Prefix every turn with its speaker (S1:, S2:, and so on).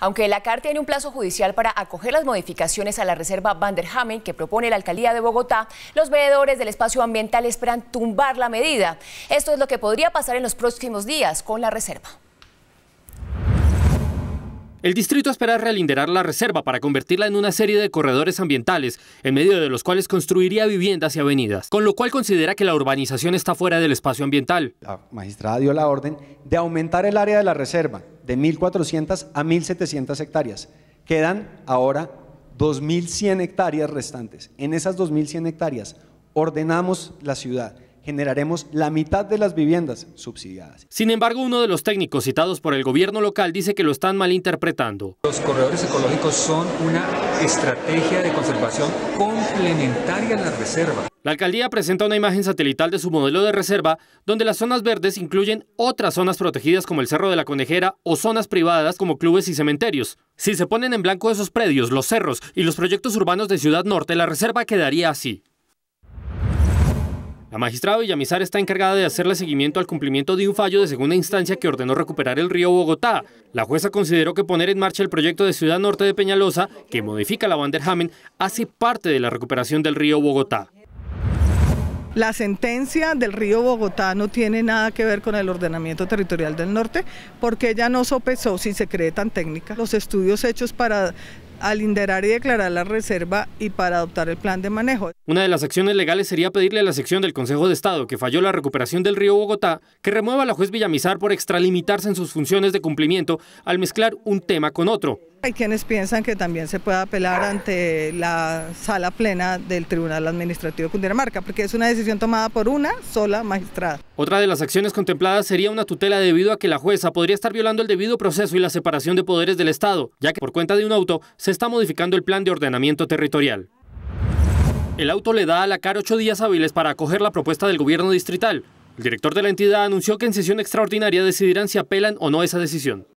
S1: Aunque la CAR tiene un plazo judicial para acoger las modificaciones a la reserva Vanderhamen que propone la alcaldía de Bogotá, los veedores del espacio ambiental esperan tumbar la medida. Esto es lo que podría pasar en los próximos días con la reserva.
S2: El distrito espera realinderar la reserva para convertirla en una serie de corredores ambientales, en medio de los cuales construiría viviendas y avenidas, con lo cual considera que la urbanización está fuera del espacio ambiental.
S1: La magistrada dio la orden de aumentar el área de la reserva, de 1.400 a 1.700 hectáreas. Quedan ahora 2.100 hectáreas restantes. En esas 2.100 hectáreas ordenamos la ciudad generaremos la mitad de las viviendas subsidiadas.
S2: Sin embargo, uno de los técnicos citados por el gobierno local dice que lo están malinterpretando. Los corredores ecológicos son una estrategia de conservación complementaria a la reserva. La alcaldía presenta una imagen satelital de su modelo de reserva, donde las zonas verdes incluyen otras zonas protegidas como el Cerro de la Conejera o zonas privadas como clubes y cementerios. Si se ponen en blanco esos predios, los cerros y los proyectos urbanos de Ciudad Norte, la reserva quedaría así. La magistrada Villamizar está encargada de hacerle seguimiento al cumplimiento de un fallo de segunda instancia que ordenó recuperar el río Bogotá. La jueza consideró que poner en marcha el proyecto de Ciudad Norte de Peñalosa, que modifica la Vanderhamen, hace parte de la recuperación del río Bogotá.
S3: La sentencia del río Bogotá no tiene nada que ver con el ordenamiento territorial del norte porque ella no sopesó, si se cree tan técnica, los estudios hechos para al liderar y declarar la reserva y para adoptar el plan de manejo.
S2: Una de las acciones legales sería pedirle a la sección del Consejo de Estado que falló la recuperación del río Bogotá que remueva a la juez Villamizar por extralimitarse en sus funciones de cumplimiento al mezclar un tema con otro.
S3: Hay quienes piensan que también se puede apelar ante la sala plena del Tribunal Administrativo de Cundinamarca, porque es una decisión tomada por una sola magistrada.
S2: Otra de las acciones contempladas sería una tutela debido a que la jueza podría estar violando el debido proceso y la separación de poderes del Estado, ya que por cuenta de un auto se está modificando el plan de ordenamiento territorial. El auto le da a la CAR ocho días hábiles para acoger la propuesta del gobierno distrital. El director de la entidad anunció que en sesión extraordinaria decidirán si apelan o no esa decisión.